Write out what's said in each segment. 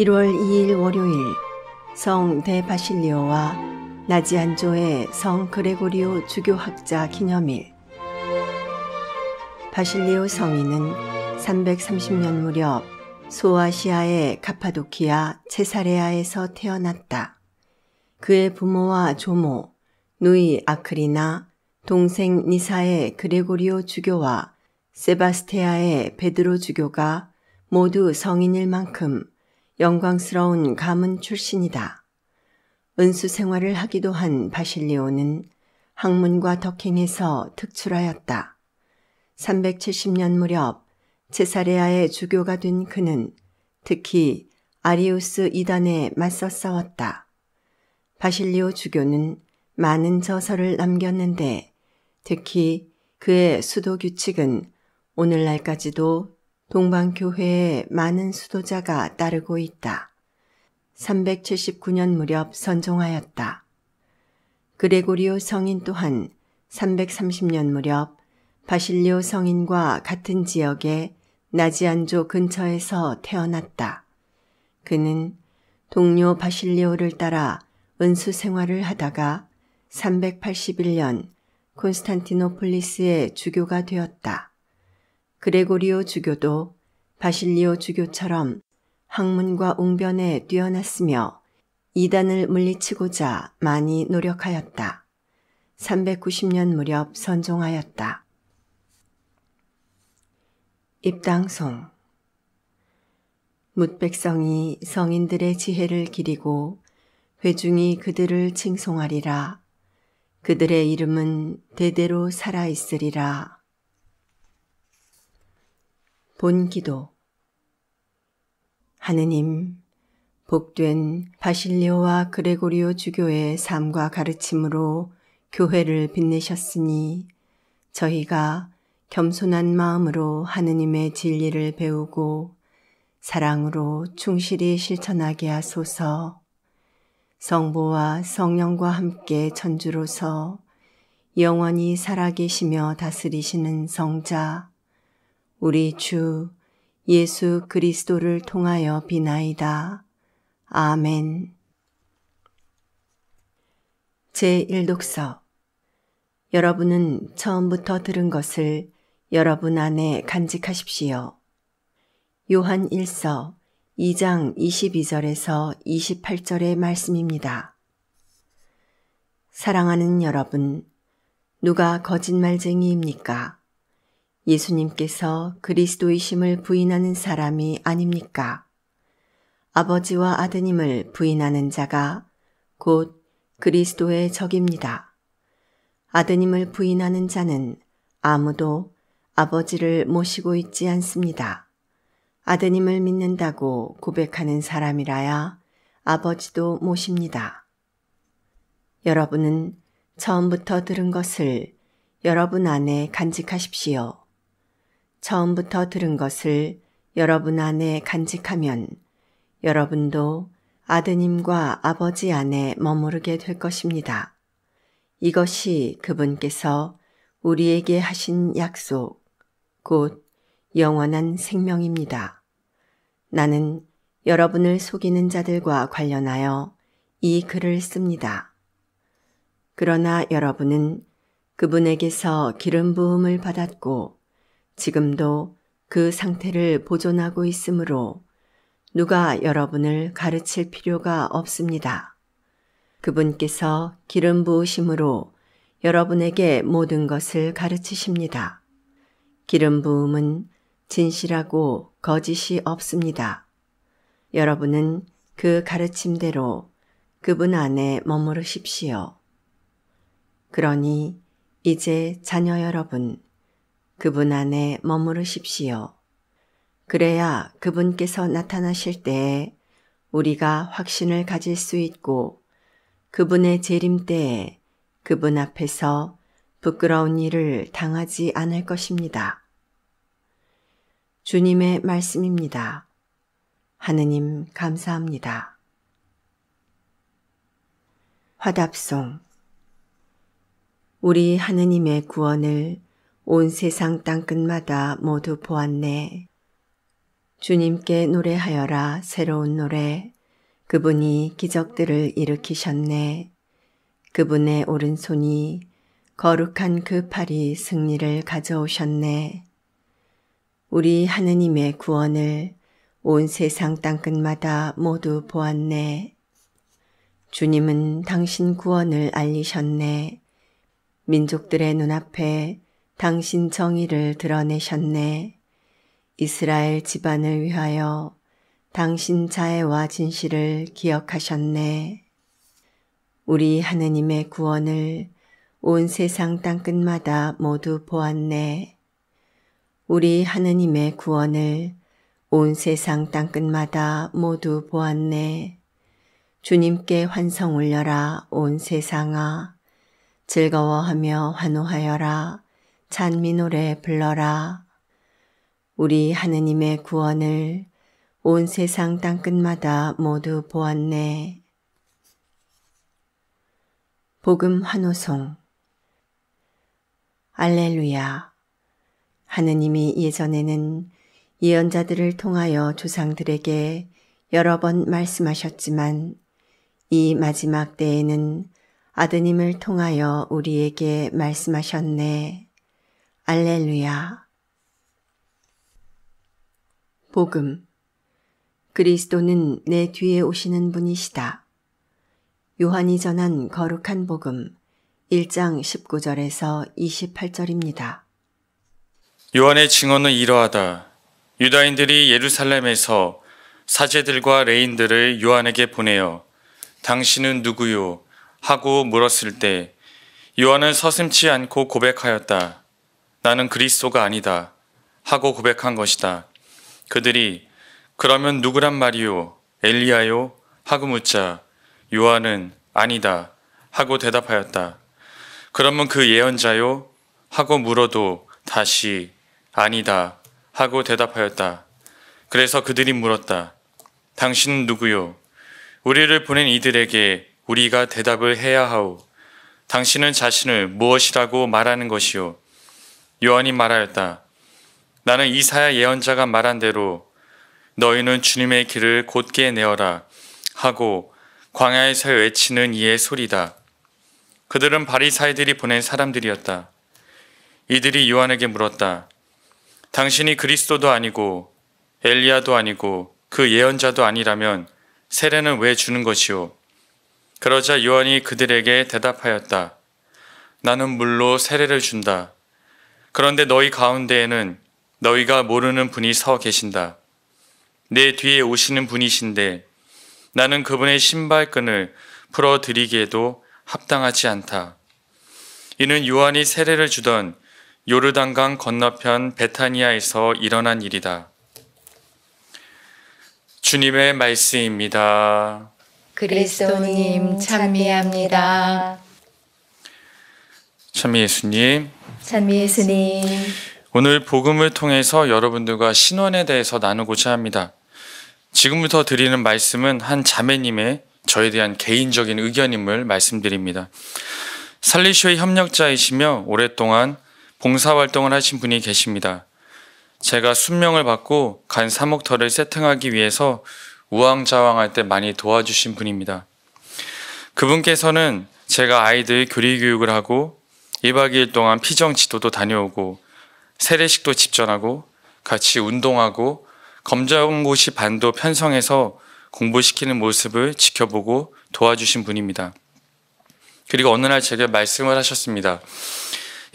1월 2일 월요일 성 대바실리오와 나지안조의 성 그레고리오 주교학자 기념일 바실리오 성인은 330년 무렵 소아시아의 카파도키아 체사레아에서 태어났다. 그의 부모와 조모, 누이 아크리나, 동생 니사의 그레고리오 주교와 세바스테아의 베드로 주교가 모두 성인일 만큼 영광스러운 가문 출신이다. 은수 생활을 하기도 한 바실리오는 학문과 덕행에서 특출하였다. 370년 무렵 제사레아의 주교가 된 그는 특히 아리우스 이단에 맞서 싸웠다. 바실리오 주교는 많은 저서를 남겼는데 특히 그의 수도 규칙은 오늘날까지도 동방교회에 많은 수도자가 따르고 있다. 379년 무렵 선종하였다. 그레고리오 성인 또한 330년 무렵 바실리오 성인과 같은 지역의 나지안조 근처에서 태어났다. 그는 동료 바실리오를 따라 은수 생활을 하다가 381년 콘스탄티노폴리스의 주교가 되었다. 그레고리오 주교도 바실리오 주교처럼 학문과 웅변에 뛰어났으며 이단을 물리치고자 많이 노력하였다. 390년 무렵 선종하였다. 입당송 묻백성이 성인들의 지혜를 기리고 회중이 그들을 칭송하리라. 그들의 이름은 대대로 살아있으리라. 본기도 하느님 복된 바실리오와 그레고리오 주교의 삶과 가르침으로 교회를 빛내셨으니 저희가 겸손한 마음으로 하느님의 진리를 배우고 사랑으로 충실히 실천하게 하소서 성부와 성령과 함께 천주로서 영원히 살아계시며 다스리시는 성자 우리 주 예수 그리스도를 통하여 비나이다. 아멘. 제1독서 여러분은 처음부터 들은 것을 여러분 안에 간직하십시오. 요한 1서 2장 22절에서 28절의 말씀입니다. 사랑하는 여러분, 누가 거짓말쟁이입니까? 예수님께서 그리스도이심을 부인하는 사람이 아닙니까? 아버지와 아드님을 부인하는 자가 곧 그리스도의 적입니다. 아드님을 부인하는 자는 아무도 아버지를 모시고 있지 않습니다. 아드님을 믿는다고 고백하는 사람이라야 아버지도 모십니다. 여러분은 처음부터 들은 것을 여러분 안에 간직하십시오. 처음부터 들은 것을 여러분 안에 간직하면 여러분도 아드님과 아버지 안에 머무르게 될 것입니다. 이것이 그분께서 우리에게 하신 약속, 곧 영원한 생명입니다. 나는 여러분을 속이는 자들과 관련하여 이 글을 씁니다. 그러나 여러분은 그분에게서 기름 부음을 받았고 지금도 그 상태를 보존하고 있으므로 누가 여러분을 가르칠 필요가 없습니다. 그분께서 기름 부으심으로 여러분에게 모든 것을 가르치십니다. 기름 부음은 진실하고 거짓이 없습니다. 여러분은 그 가르침대로 그분 안에 머무르십시오. 그러니 이제 자녀 여러분, 그분 안에 머무르십시오. 그래야 그분께서 나타나실 때에 우리가 확신을 가질 수 있고 그분의 재림 때에 그분 앞에서 부끄러운 일을 당하지 않을 것입니다. 주님의 말씀입니다. 하느님 감사합니다. 화답송 우리 하느님의 구원을 온 세상 땅끝마다 모두 보았네. 주님께 노래하여라 새로운 노래. 그분이 기적들을 일으키셨네. 그분의 오른손이 거룩한 그 팔이 승리를 가져오셨네. 우리 하느님의 구원을 온 세상 땅끝마다 모두 보았네. 주님은 당신 구원을 알리셨네. 민족들의 눈앞에 당신 정의를 드러내셨네. 이스라엘 집안을 위하여 당신 자애와 진실을 기억하셨네. 우리 하느님의 구원을 온 세상 땅끝마다 모두 보았네. 우리 하느님의 구원을 온 세상 땅끝마다 모두 보았네. 주님께 환성 울려라 온 세상아. 즐거워하며 환호하여라. 찬미 노래 불러라. 우리 하느님의 구원을 온 세상 땅끝마다 모두 보았네. 복음 환호송 알렐루야 하느님이 예전에는 예언자들을 통하여 조상들에게 여러 번 말씀하셨지만 이 마지막 때에는 아드님을 통하여 우리에게 말씀하셨네. 알렐루야. 복음. 그리스도는 내 뒤에 오시는 분이시다. 요한이 전한 거룩한 복음 1장 19절에서 28절입니다. 요한의 증언은 이러하다. 유다인들이 예루살렘에서 사제들과 레인들을 요한에게 보내어 당신은 누구요? 하고 물었을 때 요한은 서슴치 않고 고백하였다. 나는 그리스도가 아니다 하고 고백한 것이다. 그들이 그러면 누구란 말이요? 엘리야요? 하고 묻자 요한은 아니다 하고 대답하였다. 그러면 그 예언자요? 하고 물어도 다시 아니다 하고 대답하였다. 그래서 그들이 물었다. 당신은 누구요? 우리를 보낸 이들에게 우리가 대답을 해야 하오. 당신은 자신을 무엇이라고 말하는 것이요? 요한이 말하였다. 나는 이사야 예언자가 말한 대로 너희는 주님의 길을 곧게 내어라 하고 광야에서 외치는 이의 소리다. 그들은 바리사이들이 보낸 사람들이었다. 이들이 요한에게 물었다. 당신이 그리스도도 아니고 엘리야도 아니고 그 예언자도 아니라면 세례는 왜 주는 것이오? 그러자 요한이 그들에게 대답하였다. 나는 물로 세례를 준다. 그런데 너희 가운데에는 너희가 모르는 분이 서 계신다. 내 뒤에 오시는 분이신데 나는 그분의 신발끈을 풀어드리기에도 합당하지 않다. 이는 요한이 세례를 주던 요르단강 건너편 베타니아에서 일어난 일이다. 주님의 말씀입니다. 그리스도님 찬미합니다. 찬미 예수님. 찬미 예수님. 오늘 복음을 통해서 여러분들과 신원에 대해서 나누고자 합니다. 지금부터 드리는 말씀은 한 자매님의 저에 대한 개인적인 의견임을 말씀드립니다. 살리쇼의 협력자이시며 오랫동안 봉사활동을 하신 분이 계십니다. 제가 순명을 받고 간 사목터를 세팅하기 위해서 우왕좌왕할 때 많이 도와주신 분입니다. 그분께서는 제가 아이들 교리 교육을 하고 1박 2일 동안 피정 지도도 다녀오고 세례식도 집전하고 같이 운동하고 검정고시 반도 편성해서 공부시키는 모습을 지켜보고 도와주신 분입니다. 그리고 어느 날 제게 말씀을 하셨습니다.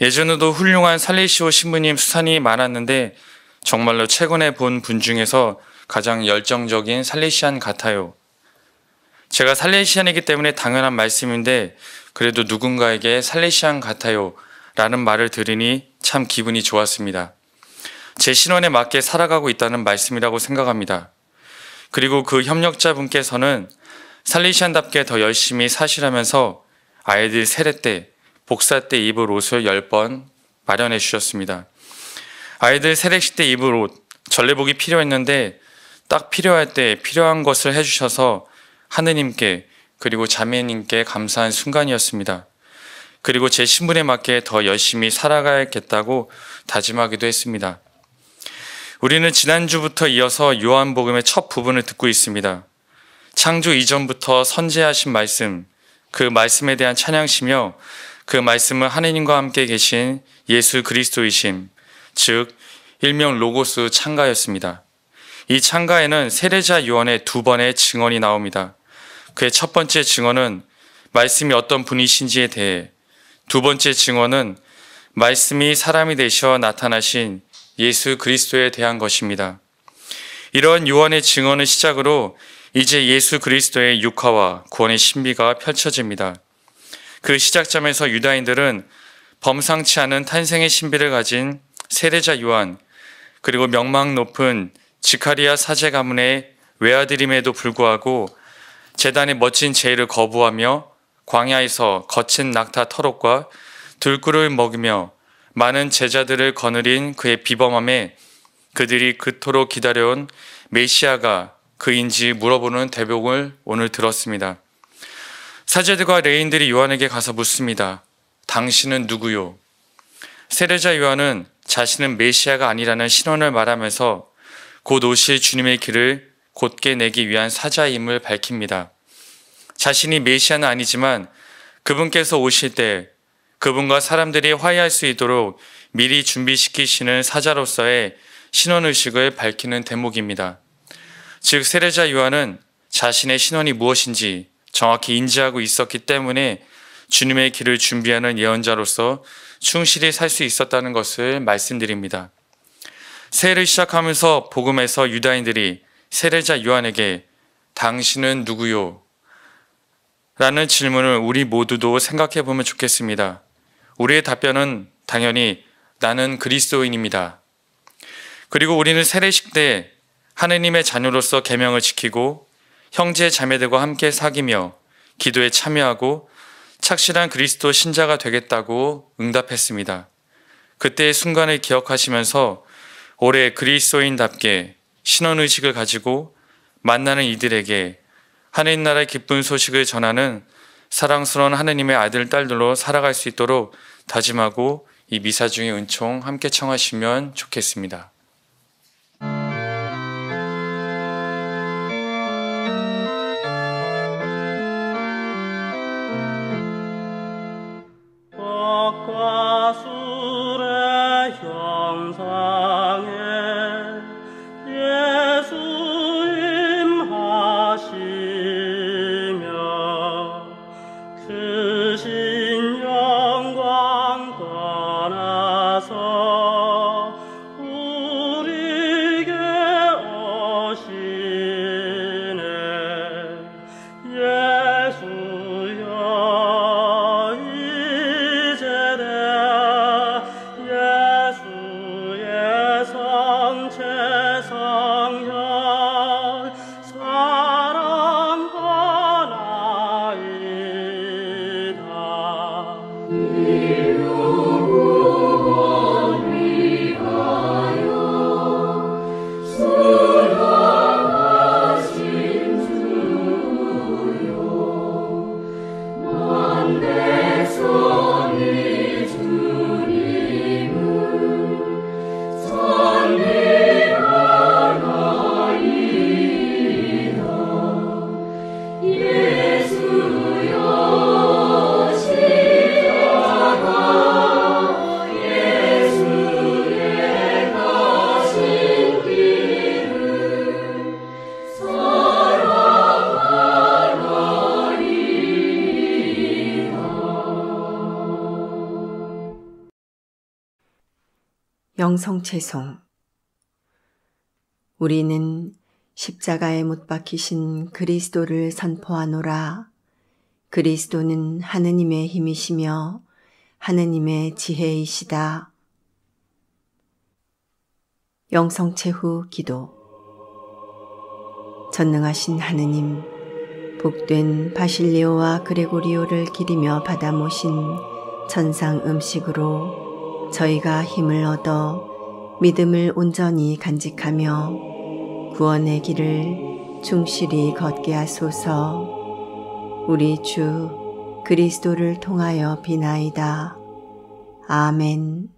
예전에도 훌륭한 살레시오 신부님 수산이 많았는데 정말로 최근에 본 분 중에서 가장 열정적인 살레시안 같아요. 제가 살레시안이기 때문에 당연한 말씀인데 그래도 누군가에게 살레시안 같아요 라는 말을 들으니 참 기분이 좋았습니다. 제 신원에 맞게 살아가고 있다는 말씀이라고 생각합니다. 그리고 그 협력자분께서는 살레시안답게 더 열심히 사실하면서 아이들 세례 때, 복사 때 입을 옷을 10번 마련해 주셨습니다. 아이들 세례식 때 입을 옷, 전례복이 필요했는데 딱 필요할 때 필요한 것을 해주셔서 하느님께 그리고 자매님께 감사한 순간이었습니다. 그리고 제 신분에 맞게 더 열심히 살아가야겠다고 다짐하기도 했습니다. 우리는 지난주부터 이어서 요한복음의 첫 부분을 듣고 있습니다. 창조 이전부터 선제하신 말씀, 그 말씀에 대한 찬양시며 그 말씀은 하느님과 함께 계신 예수 그리스도이심, 즉 일명 로고스 창가였습니다. 이 창가에는 세례자 요한의 두 번의 증언이 나옵니다. 그의 첫 번째 증언은 말씀이 어떤 분이신지에 대해 두 번째 증언은 말씀이 사람이 되셔 나타나신 예수 그리스도에 대한 것입니다. 이러한 요한의 증언을 시작으로 이제 예수 그리스도의 육화와 구원의 신비가 펼쳐집니다. 그 시작점에서 유다인들은 범상치 않은 탄생의 신비를 가진 세례자 요한 그리고 명망 높은 지카리아 사제 가문의 외아들임에도 불구하고 재단의 멋진 제의를 거부하며 광야에서 거친 낙타 터럭과 들꿀을 먹이며 많은 제자들을 거느린 그의 비범함에 그들이 그토록 기다려온 메시아가 그인지 물어보는 대목을 오늘 들었습니다. 사제들과 레인들이 요한에게 가서 묻습니다. 당신은 누구요? 세례자 요한은 자신은 메시아가 아니라는 신원을 말하면서 곧 옷이 주님의 길을 곧게 내기 위한 사자임을 밝힙니다. 자신이 메시아는 아니지만 그분께서 오실 때 그분과 사람들이 화해할 수 있도록 미리 준비시키시는 사자로서의 신원의식을 밝히는 대목입니다. 즉, 세례자 요한은 자신의 신원이 무엇인지 정확히 인지하고 있었기 때문에 주님의 길을 준비하는 예언자로서 충실히 살 수 있었다는 것을 말씀드립니다. 세례를 시작하면서 복음에서 유다인들이 세례자 요한에게 당신은 누구요? 라는 질문을 우리 모두도 생각해 보면 좋겠습니다. 우리의 답변은 당연히 나는 그리스도인입니다. 그리고 우리는 세례식 때 하느님의 자녀로서 계명을 지키고 형제 자매들과 함께 사귀며 기도에 참여하고 착실한 그리스도 신자가 되겠다고 응답했습니다. 그때의 순간을 기억하시면서 올해 그리스도인답게 신원의식을 가지고 만나는 이들에게 하느님 나라의 기쁜 소식을 전하는 사랑스러운 하느님의 아들, 딸들로 살아갈 수 있도록 다짐하고 이 미사 중에 은총 함께 청하시면 좋겠습니다. 영성채송 우리는 십자가에 못 박히신 그리스도를 선포하노라. 그리스도는 하느님의 힘이시며 하느님의 지혜이시다. 영성채후 기도 전능하신 하느님 복된 바실리오와 그레고리오를 기리며 받아 모신 천상 음식으로 저희가 힘을 얻어 믿음을 온전히 간직하며 구원의 길을 충실히 걷게 하소서 우리 주 그리스도를 통하여 비나이다. 아멘